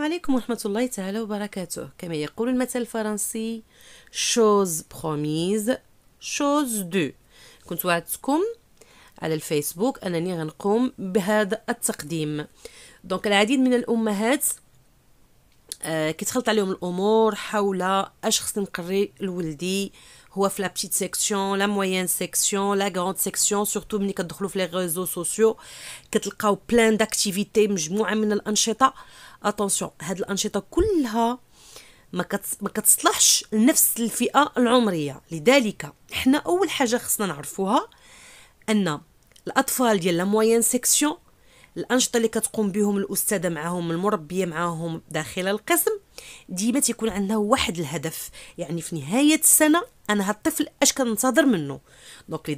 السلام عليكم ورحمة الله تعالى وبركاته كما يقول المثل الفرنسي شوز بروميز شوز دو كنت وعدتكم على الفيسبوك أنني غنقوم بهذا التقديم دونك العديد من الأمهات آه كتخلط عليهم الأمور حول أشخاص نقري لولدي آه هو في لا بتيت سيكسيون لا موين سيكسيون لا غروند سيكسيون سورتو ملي كتدخلوا في لي ريزو سوسيو كتلقاو بلان داكتيفيتي مجموعه من الانشطه اتونسيون هاد الانشطه كلها ما, ما كتصلحش لنفس الفئه العمريه لذلك حنا اول حاجه خصنا نعرفوها ان الاطفال ديال لا موين سيكسيون الانشطه اللي كتقوم بهم الاستاذه معاهم المربيه معاهم داخل القسم ديما تيكون عندها واحد الهدف يعني في نهايه السنه donc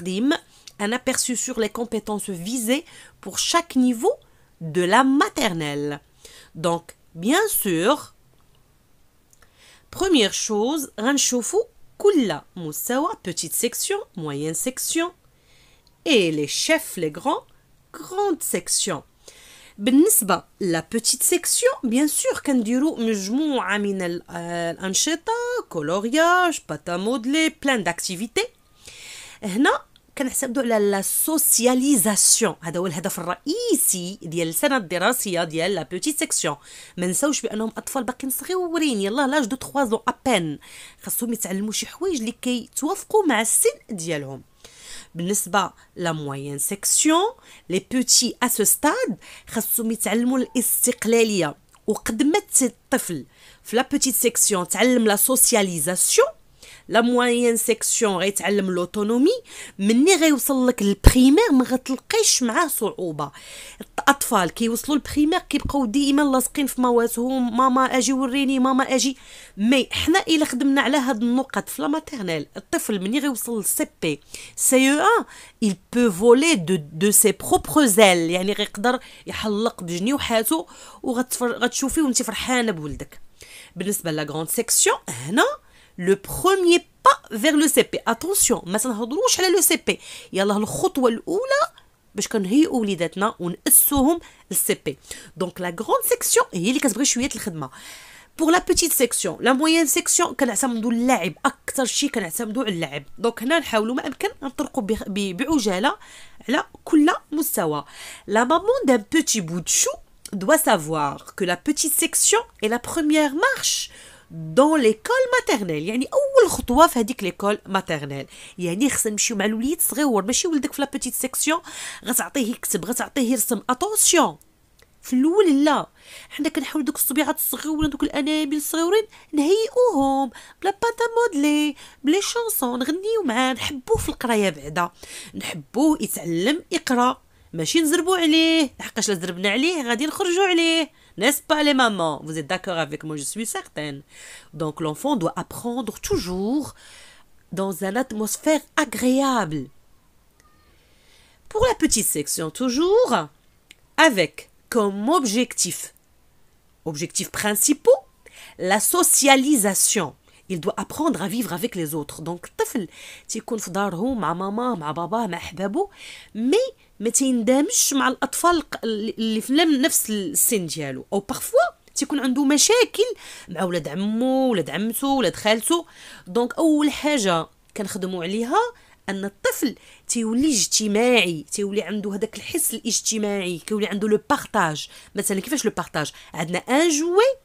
les un aperçu sur les compétences visées pour chaque niveau de la maternelle. Donc, bien sûr, première chose, غنشوفو كل مستوى petite section, moyenne section et les chefs les grands, grande section. بالنسبه لا بوتيت سيكسيون بيان سور كنديرو مجموعه من آه، الانشطه كولورياج باتا مودلي بلان داكتيفيتي هنا كنحسبوا على لا سوسياليزاسيون هذا هو الهدف الرئيسي ديال السنه الدراسيه ديال لا بوتيت سيكسيون ما نساوش بانهم اطفال باقيين صغيورين يلاه لاج دو 3 زون ابان خاصهم يتعلموا شي حوايج اللي كيتوافقوا مع السن ديالهم بالنسبه لا موين سيكسيون لي بوتي ا سو ستاد خاصهم يتعلموا الاستقلاليه وقد ما الطفل في لا بوتيت سيكسيون تعلم لا سوسياليزاسيون لا موين سيكسيون غيتعلم لوتونومي مني غيوصل لك البريمير ما غتلقيش معاه صعوبه الاطفال كيوصلوا البريمير كيبقاو ديما لاصقين في مواتهم ماما اجي وريني ماما اجي مي حنا الا خدمنا على هاد النقط في لا ماتيرنيل الطفل مني غيوصل للسي بي سي او 1 il peut voler de de ses propres ailes يعني غيقدر يحلق بجنيوحاتو وغتشوفيه وانت فرحانه بولدك بالنسبه لا غروند سيكسيون هنا le premier pas vers le CP Attention, ما تنهضروش على لو سي بي la grande section باش كنهيئوا وليداتنا ونأسوهم للسي بي دونك لا la سيكسيون هي اللي كتبغي a الخدمه بور la بوتيت section, La maman d'un petit bout de chou doit savoir que la petite section est la première marche دون ليكول ماتيرنيل يعني اول خطوه في هذيك ليكول ماتيرنيل يعني خصنا نمشيو مع الوليد صغيور ماشي ولدك في لا بيتيت سيكسيون غتعطيه يكتب غتعطيه يرسم اتونسيون في الاول لا حنا كنحاول دوك الصبيعات الصغيورين دوك الانامل الصغيورين نهيئوهم بلا باتا مودلي بلي شونسون نغنيو معاه نحبوه في القرايه بعدا نحبوه يتعلم يقرا ماشي نزربو عليه لحقاش لا زربنا عليه غادي نخرجوا عليه N'est-ce pas les mamans Vous êtes d'accord avec moi, je suis certaine. Donc l'enfant doit apprendre toujours dans une atmosphère agréable. Pour la petite section, toujours avec comme objectif, objectifs principaux, la socialisation. Il doit apprendre à vivre avec les autres. Donc, mais ما تيندمجش مع الاطفال اللي في نفس السن ديالو او بارفوا تيكون عنده مشاكل مع ولاد عمو ولاد عمته ولاد خالته دونك اول حاجه كنخدموا عليها ان الطفل تيولي اجتماعي تيولي عنده هذاك الحس الاجتماعي كيولي عنده لو بارطاج مثلا كيفاش لو بارطاج عندنا ان جوي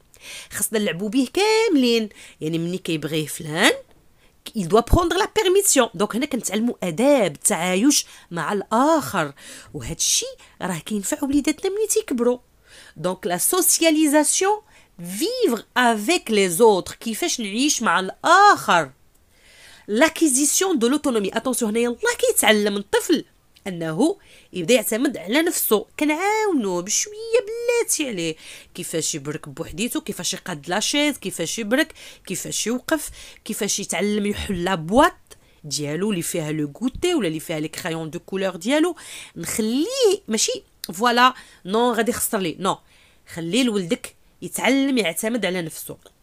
خصنا نلعبوا به كاملين يعني ملي كيبغيه فلان Il doit prendre la permission. Donc, là, on a appris l'éducation, la vie avec l'autre. Et ça, ça va nous plus Donc, la socialisation, vivre avec les autres, qui fait que nous vivons avec l'autre. L'acquisition de l'autonomie. Attention, là, on a appris le enfant. انه يبدا يعتمد على نفسه كنعاونوه بشويه بلاتي عليه كيفاش يبرك بوحديتو كيفاش يقاد لاشيز كيفاش يبرك كيفاش يوقف كيفاش يتعلم يحل لا بواط ديالو اللي فيها لو غوتي ولا اللي فيها لي كرايون دو كولور ديالو نخليه ماشي فوالا نو غادي يخسر لي نو خليه لولدك يتعلم يعتمد على نفسه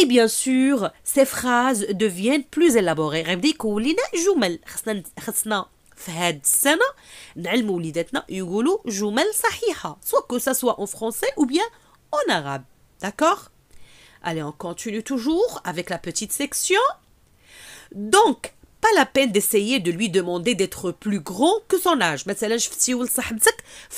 Et bien sûr, ces phrases deviennent plus élaborées. غنبدا يكون لينا جمل خصنا خصنا في هاد السنة وليداتنا يقولوا جمل صحيحة سواء كو سوا اون arabe. D'accord Allez, on continue toujours avec la petite section. Donc, pas la peine d'essayer de lui demander d'être plus grand que son âge. Mais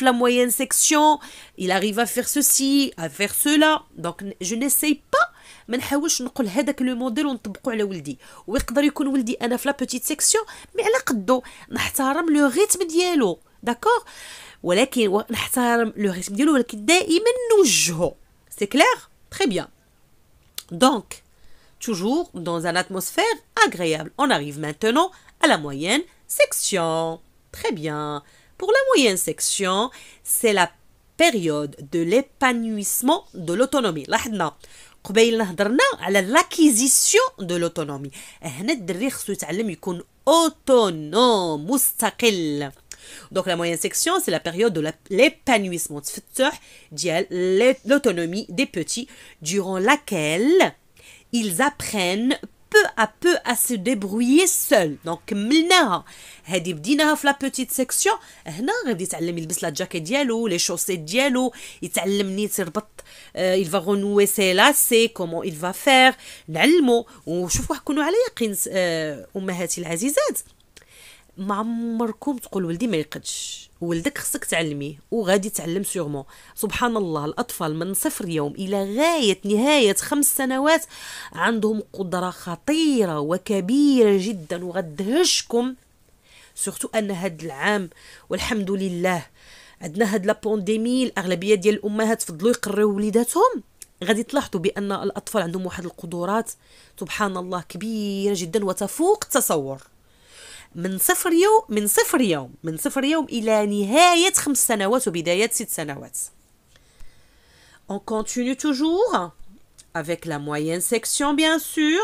la moyenne section, il arrive à faire ceci, à faire cela. Donc, je n'essaye pas je ne veut pas dire que le modèle que l'on appuie sur son enfant. Ou il peut être la petite section, mais il ne peut le rythme de l'eau. d'accord le rythme de l'enfant, mais C'est clair Très bien. Donc, toujours dans une atmosphère agréable. On arrive maintenant à la moyenne section. Très bien. Pour la moyenne section, c'est la période de l'épanouissement de l'autonomie. قبيل هضرنا على l'acquisition l'autonomie. l'autonomie. هنا الدري خصو يتعلم يكون autonome, مستقل Donc la moyenne section, c'est la période de l'épanouissement l'autonomie des petits, durant laquelle ils apprennent peu à peu à se débrouiller seul. Donc, maintenant, il la petite section. les chaussettes euh, il va renouer ses lacets, comment il va faire. Il va renouer cela c'est comment il va faire. ما عمركم تقول ولدي ما يقدش ولدك خصك تعلميه وغادي تعلم سيغمون سبحان الله الاطفال من صفر يوم الى غايه نهايه خمس سنوات عندهم قدره خطيره وكبيره جدا وغدهشكم سورتو ان هاد العام والحمد لله عندنا هاد لا بونديمي الاغلبيه ديال الامهات فضلوا يقريو وليداتهم غادي تلاحظوا بان الاطفال عندهم واحد القدرات سبحان الله كبيره جدا وتفوق التصور من صفر يوم من صفر يوم من صفر يوم الى نهايه خمس سنوات وبدايه ست سنوات On continue toujours avec la moyenne section bien sûr.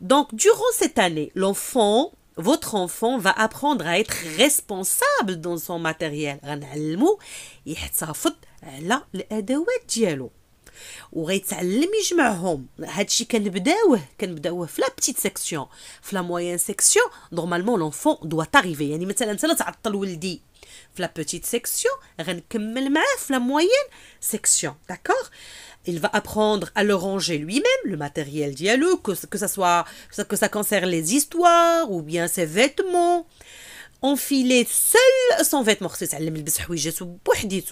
Donc durant cette année, l'enfant, votre enfant va apprendre à être responsable dans son matériel. Où est-ce que les mesures ont? Hachique en début de la petite section, fl la moyenne section. Normalement, l'enfant doit arriver. Il me dit, il me dit, fl la petite section, rien que le maf, fl la moyenne section, d'accord? Il va apprendre à le ranger lui-même le matériel. Dis-lui que que ça soit que ça concerne les histoires ou bien ses vêtements, enfiler seul son vêtement. Ça, il me le dis pas, oui,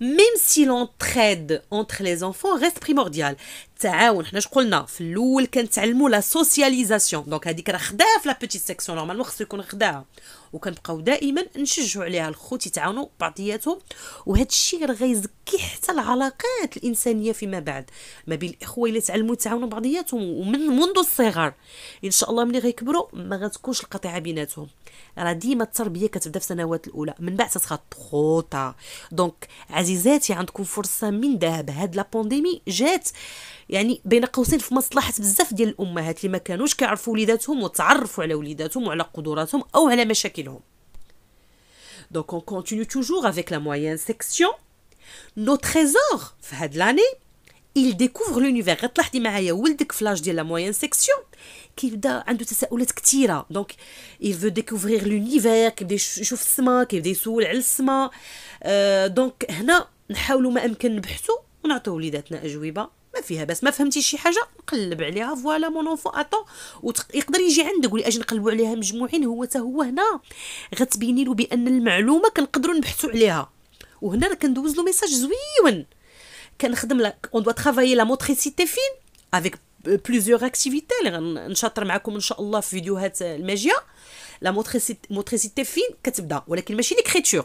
même si l'entraide entre les enfants reste primordiale. Tiens, on a dit que la socialisation. Donc, elle dit que la petite section, normalement, c'est qu'on a وكنبقاو دائما نشجعوا عليها الخوت يتعاونوا بعضياتهم وهذا الشيء راه غيزكي حتى العلاقات الانسانيه فيما بعد ما بين الاخوه الا تعلموا يتعاونوا بعضياتهم ومن منذ الصغر ان شاء الله ملي غيكبروا ما غتكونش القطيعه بيناتهم راه ديما التربيه كتبدا في السنوات الاولى من بعد تتخط طوطا دونك عزيزاتي عندكم فرصه من ذهب هاد لا جات يعني بين قوسين في مصلحه بزاف ديال الامهات اللي ما كانوش كيعرفوا وليداتهم وتعرفوا على وليداتهم وعلى قدراتهم او على مشاكلهم دونك اون كونتينيو توجور افيك لا موين سيكسيون نو تريزور في هاد لاني il découvre l'univers غير طلعتي معايا ولدك في لاج ديال لا موين سيكسيون كيبدا عنده تساؤلات كثيره دونك il veut découvrir l'univers كيبدا يشوف السما كيبدا يسول على السما دونك euh, هنا نحاولوا ما امكن نبحثوا ونعطيو وليداتنا اجوبه ما فيها بس ما فهمتي شي حاجه نقلب عليها فوالا مون اونفو اطو ويقدر يجي عندك ولي اجي نقلبوا عليها مجموعين هو حتى هو هنا غتبيني له بان المعلومه كنقدروا نبحثوا عليها وهنا راه كندوز له ميساج زويون كنخدم لا اون دو ترافايي لا موتريسيتي فين افيك بليزيوغ اكتيفيتي اللي غنشاطر معكم ان شاء الله في فيديوهات الماجيه لا موتريسيتي فين كتبدا ولكن ماشي ليكريتور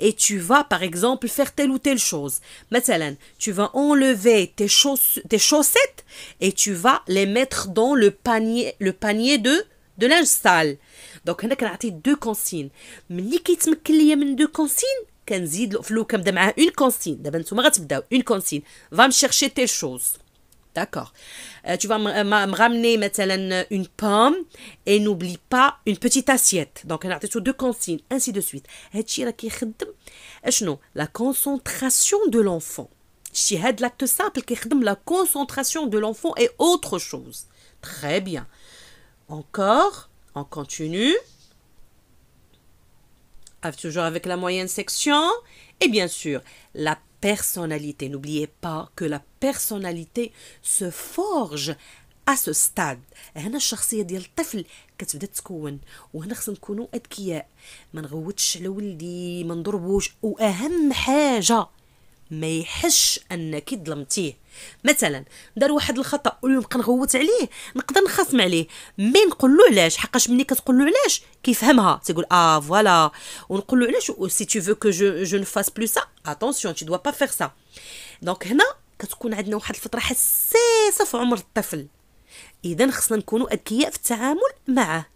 et tu vas, par exemple, faire telle ou telle chose. Maintenant, tu vas enlever tes, chaussettes et tu vas les mettre dans le panier, le panier de, de linge sale. Donc, هنا كنعطي deux consignes. ملي كيتمكن ليا من deux consignes, كنزيد flou كنبدا ma une consigne. دابا نتوما غتبداو une consigne. Va me chercher telle chose. D'accord. Euh, tu vas me euh, ramener, une pomme et n'oublie pas une petite assiette. Donc, on a deux consignes, ainsi de suite. La concentration de l'enfant. L'acte simple qui la concentration de l'enfant est autre chose. Très bien. Encore, on continue. Toujours avec la moyenne section. Et bien sûr, la personnalité. N'oubliez pas que la personnalité se forge à ce stade هنا الشخصيه ديال الطفل كتبدا تتكون وهنا خصنا نكونوا اذكياء ما نغوتش على ولدي ما نضربوش واهم حاجه ما يحش انك ظلمتيه مثلا دار واحد الخطا ونبقى نغوت عليه نقدر نخاصم عليه مي نقول له علاش حقاش ملي كتقول له علاش كيفهمها تيقول اه فوالا ونقول له علاش سي تي فو كو جو جو نفاس بلو سا اتونسيون تي دوا با فيغ سا دونك هنا كتكون عندنا واحد الفتره حساسه في عمر الطفل اذا خصنا نكونوا اذكياء في التعامل معه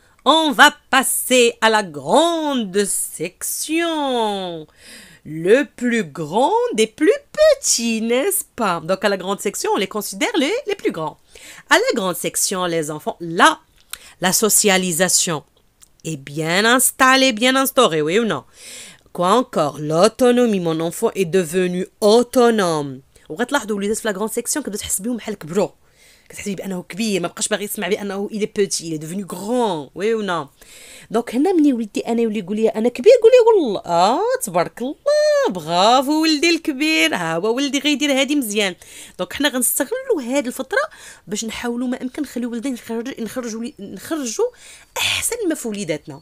on va passer à la grande section. Le plus grand des plus petits, n'est-ce pas? Donc, à la grande section, on les considère les, les plus grands. À la grande section, les enfants, là, la socialisation est bien installée, bien instaurée, oui ou non? Quoi encore? L'autonomie, mon enfant est devenu autonome. la grande section que لا كبروا كتحسي بانه كبير ما بقاش باغي يسمع بانه الي بوتي الي دوفوني غران وي ونا نعم. دونك هنا ملي ولدي انا يولي يقول لي انا كبير قولي لي والله اه تبارك الله برافو ولدي الكبير ها هو ولدي غيدير هادي مزيان دونك حنا غنستغلوا هاد الفتره باش نحاولوا ما امكن نخليو ولدي نخرج نخرجوا نخرجوا احسن ما في وليداتنا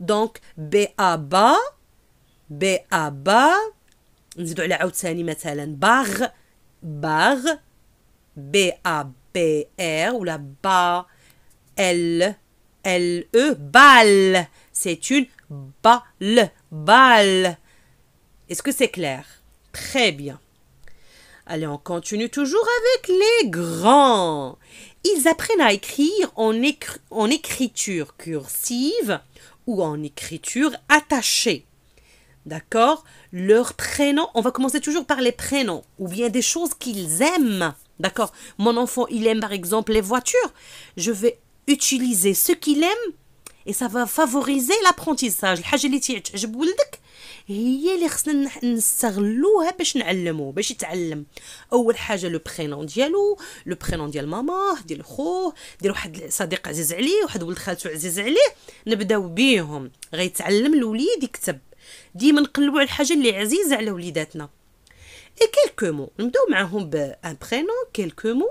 Donc B A Ba B A Ba نزيدو على bar b par, b b a بي ار L با l l e c'est une balle balle est-ce que c'est clair très bien Allez, on continue toujours avec les grands. Ils apprennent à écrire en, en écriture cursive en écriture attachée. D'accord leur prénoms, on va commencer toujours par les prénoms ou bien des choses qu'ils aiment. D'accord Mon enfant, il aime par exemple les voitures. Je vais utiliser ce qu'il aime et ça va favoriser l'apprentissage. هي اللي خصنا نستغلوها باش نعلمو باش يتعلم اول حاجه لو برينون ديالو لو برينون ديال ماما ديال خوه ديال واحد صديق عزيز عليه واحد ولد خالته عزيز عليه نبداو بيهم غيتعلم الوليد يكتب ديما نقلبو على الحاجه اللي عزيزه على وليداتنا اي كيلكو مو نبداو معاهم بان برينون كيلكو مو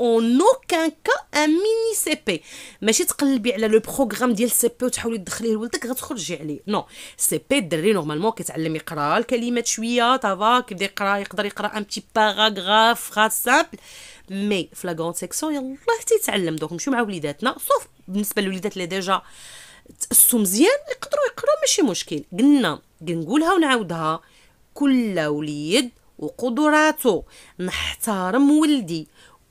اون اوكان كا ان ميني سي بي ماشي تقلبي على لو بروغرام ديال سي بي وتحاولي تدخليه لولدك غتخرجي عليه نو سي بي الدري نورمالمون كيتعلم يقرا الكلمات شويه تافا كيبدا يقرا يقدر يقرا ان بتي باراغراف فراز سامبل مي في لا سيكسيون يلاه تيتعلم دونك نمشيو مع وليداتنا سوف بالنسبه للوليدات اللي ديجا تاسوا مزيان يقدروا يقراو ماشي مشكل قلنا كنقولها ونعاودها كل وليد وقدراته نحترم ولدي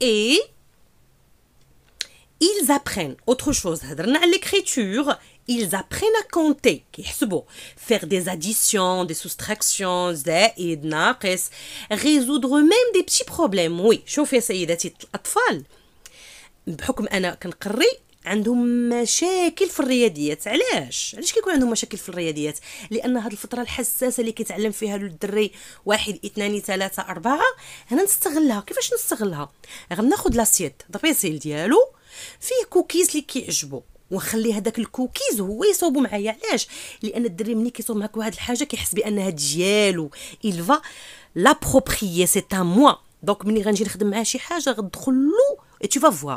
et ils apprennent autre chose. À l'écriture, ils apprennent à compter, faire des additions, des soustractions, résoudre même des petits problèmes. Oui, je ça y عندهم مشاكل في الرياضيات علاش علاش كيكون عندهم مشاكل في الرياضيات لان هاد الفتره الحساسه اللي كيتعلم فيها الدري واحد اثنان ثلاثه اربعه هنا نستغلها كيفاش نستغلها غناخذ لاسيت دابيسيل ديالو فيه كوكيز اللي كيعجبو ونخلي هذاك الكوكيز هو يصوبو معايا علاش لان الدري ملي كيصوب معاك واحد الحاجه كيحس بانها ديالو الفا لابروبريي سي تا موا دونك ملي غنجي نخدم معاه شي حاجه غندخل له تو فوا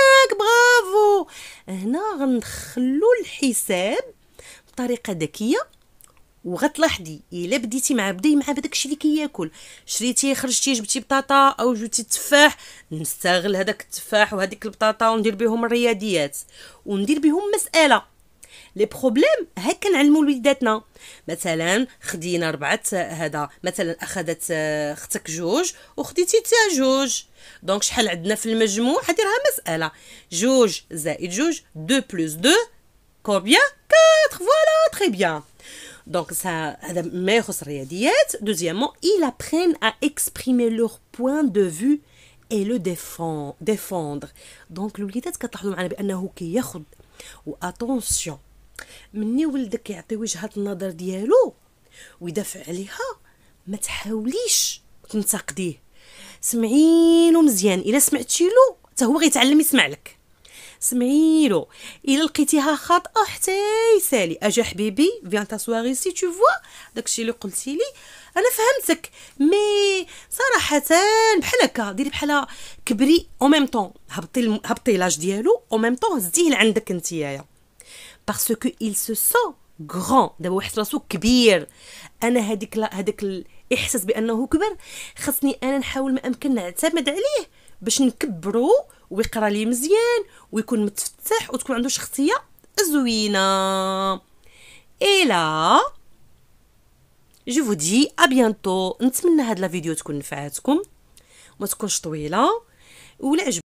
ياك برافو هنا غندخلو الحساب بطريقه ذكيه وغتلاحظي الا بديتي مع بداي مع بداك الشيء اللي كياكل شريتي خرجتي جبتي بطاطا او جبتي تفاح نستغل هذاك التفاح وهذيك البطاطا وندير بهم الرياضيات وندير بهم مساله Les problèmes, هكا نعلمو وليداتنا مثلا خدينا ربعة هذا مثلا اخذت اختك جوج وخديتي تا جوج دونك شحال عندنا 2 بلس 2 4 voilà très bien donc ça et le défendre. Donc, l'oubliette, c'est que tu as مني ولدك يعطي وجهه النظر ديالو ويدافع عليها ما تحاوليش تنتقديه سمعيلو مزيان الا سمعتي له حتى هو غيتعلم يسمع لك سمعيلو الا لقيتيها خاطئه حتى يسالي اجا حبيبي فيان تاسوار سي تو فوا داكشي اللي قلتي لي انا فهمتك مي صراحه بحال هكا ديري بحال كبري او ميم طون هبطي هبطي لاج ديالو او ميم طون هزيه لعندك نتيايا باسكو كو il se sent غران دابا واحد راسو كبير انا هذيك هذاك الاحساس بانه كبر خصني انا نحاول ما امكن نعتمد عليه باش نكبرو ويقرا لي مزيان ويكون متفتح وتكون عنده شخصيه زوينه إلا جو فو دي ا بيانتو نتمنى هاد لا فيديو تكون نفعاتكم ما تكونش طويله ولا